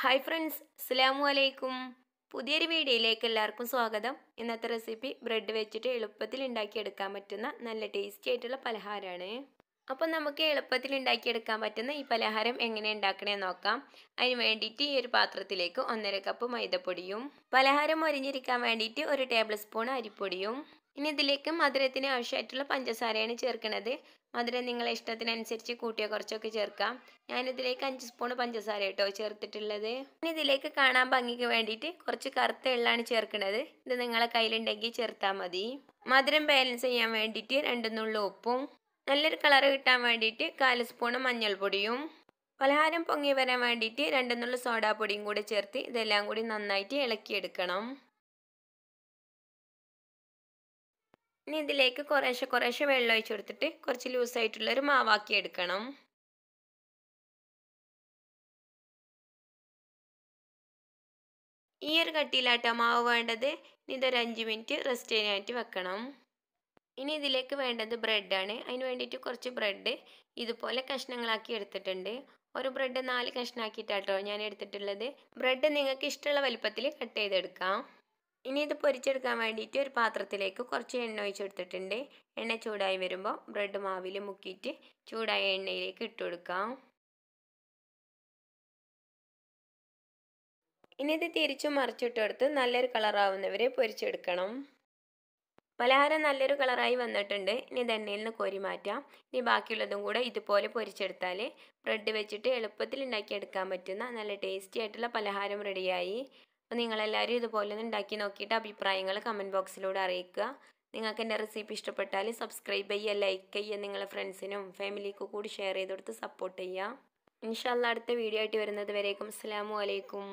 hi friends അസ്സലാമു അലൈക്കും പുതിയൊരു വീഡിയോയിലേക്ക് എല്ലാവർക്കും സ്വാഗതം ഇന്നത്തെ റെസിപ്പി ബ്രെഡ് വെച്ചിട്ട് എളുപ്പത്തിൽ ഉണ്ടാക്കിയെടുക്കാൻ പറ്റുന്ന നല്ല ടേസ്റ്റി ആയിട്ടുള്ള പലഹാരമാണ് അപ്പം നമുക്ക് എളുപ്പത്തിൽ ഉണ്ടാക്കിയെടുക്കാൻ പറ്റുന്ന ഈ പലഹാരം എങ്ങനെ ഉണ്ടാക്കണമെന്ന് നോക്കാം അതിന് വേണ്ടിയിട്ട് ഈ ഒരു പാത്രത്തിലേക്ക് ഒന്നര കപ്പ് മൈദപ്പൊടിയും പലഹാരം മൊരിഞ്ഞിരിക്കാൻ വേണ്ടിയിട്ട് ഒരു ടേബിൾ സ്പൂൺ അരിപ്പൊടിയും ഇനി ഇതിലേക്ക് മധുരത്തിന് ആവശ്യമായിട്ടുള്ള പഞ്ചസാരയാണ് ചേർക്കുന്നത് മധുരം നിങ്ങളെ ഇഷ്ടത്തിനനുസരിച്ച് കൂട്ടിയോ കുറച്ചൊക്കെ ചേർക്കാം ഞാനിതിലേക്ക് അഞ്ച് സ്പൂൺ പഞ്ചസാര കേട്ടോ ചേർത്തിട്ടുള്ളത് ഇനി ഇതിലേക്ക് കാണാൻ ഭംഗിക്ക് വേണ്ടിയിട്ട് കുറച്ച് കറുത്ത എള്ളാണ് ചേർക്കുന്നത് ഇത് നിങ്ങളെ കയ്യിലുണ്ടെങ്കിൽ ചേർത്താൽ മതി മധുരം ബാലൻസ് ചെയ്യാൻ വേണ്ടിയിട്ട് രണ്ട് ഉപ്പും നല്ലൊരു കളർ കിട്ടാൻ വേണ്ടിയിട്ട് കാല് സ്പൂണ് മഞ്ഞൾപ്പൊടിയും പലഹാരം പൊങ്ങി വരാൻ വേണ്ടിയിട്ട് രണ്ട് സോഡാ സോഡാപ്പൊടിയും കൂടെ ചേർത്ത് ഇതെല്ലാം കൂടി നന്നായിട്ട് ഇളക്കിയെടുക്കണം ഇനി ഇതിലേക്ക് കുറേശ്ശെ കുറേശ്ശെ വെള്ളം ഒഴിച്ചു കൊടുത്തിട്ട് കുറച്ച് ലൂസായിട്ടുള്ളൊരു മാവാക്കി എടുക്കണം ഈ ഒരു കട്ടിയിലാട്ട മാവ് വേണ്ടത് ഇനി ഇതൊരു അഞ്ച് മിനിറ്റ് റെസ്റ്റ് ചെയ്യാനായിട്ട് വെക്കണം ഇനി ഇതിലേക്ക് വേണ്ടത് ബ്രെഡാണ് അതിന് വേണ്ടിയിട്ട് കുറച്ച് ബ്രെഡ് ഇതുപോലെ കഷ്ണങ്ങളാക്കി എടുത്തിട്ടുണ്ട് ഒരു ബ്രെഡ് നാല് കഷ്ണാക്കിയിട്ടാട്ടോ ഞാൻ എടുത്തിട്ടുള്ളത് ബ്രെഡ് നിങ്ങൾക്ക് ഇഷ്ടമുള്ള വലുപ്പത്തിൽ കട്ട് ചെയ്തെടുക്കാം ഇനി ഇത് പൊരിച്ചെടുക്കാൻ വേണ്ടിയിട്ട് ഒരു പാത്രത്തിലേക്ക് കുറച്ച് എണ്ണ ഒഴിച്ചെടുത്തിട്ടുണ്ട് എണ്ണ ചൂടായി വരുമ്പോൾ ബ്രെഡ് മാവിൽ മുക്കിയിട്ട് ചൂടായ എണ്ണയിലേക്ക് ഇട്ട് കൊടുക്കാം ഇനി ഇത് തിരിച്ചു കൊടുത്ത് നല്ലൊരു കളറാവുന്നവരെ പൊരിച്ചെടുക്കണം പലഹാരം നല്ലൊരു കളറായി വന്നിട്ടുണ്ട് ഇനി ഇത് എണ്ണയിൽ നിന്ന് കോരി മാറ്റാം ഇനി ബാക്കിയുള്ളതും കൂടെ ഇതുപോലെ പൊരിച്ചെടുത്താൽ ബ്രെഡ് വെച്ചിട്ട് എളുപ്പത്തിൽ ഉണ്ടാക്കിയെടുക്കാൻ പറ്റുന്ന നല്ല ടേസ്റ്റി ആയിട്ടുള്ള പലഹാരം റെഡിയായി നിങ്ങളെല്ലാവരും ഇതുപോലെ ഒന്ന് ഉണ്ടാക്കി നോക്കിയിട്ട് അഭിപ്രായങ്ങൾ കമൻറ്റ് ബോക്സിലൂടെ അറിയിക്കുക നിങ്ങൾക്ക് എൻ്റെ റെസിപ്പി ഇഷ്ടപ്പെട്ടാൽ സബ്സ്ക്രൈബ് ചെയ്യുക ലൈക്ക് ചെയ്യുക നിങ്ങളെ ഫ്രണ്ട്സിനും ഫാമിലിക്കും കൂടി ഷെയർ ചെയ്ത് കൊടുത്ത് സപ്പോർട്ട് ചെയ്യുക ഇൻഷാല്ല അടുത്ത വീഡിയോ ആയിട്ട് വരുന്നത് വരേക്കും അസ്സാം വലൈക്കും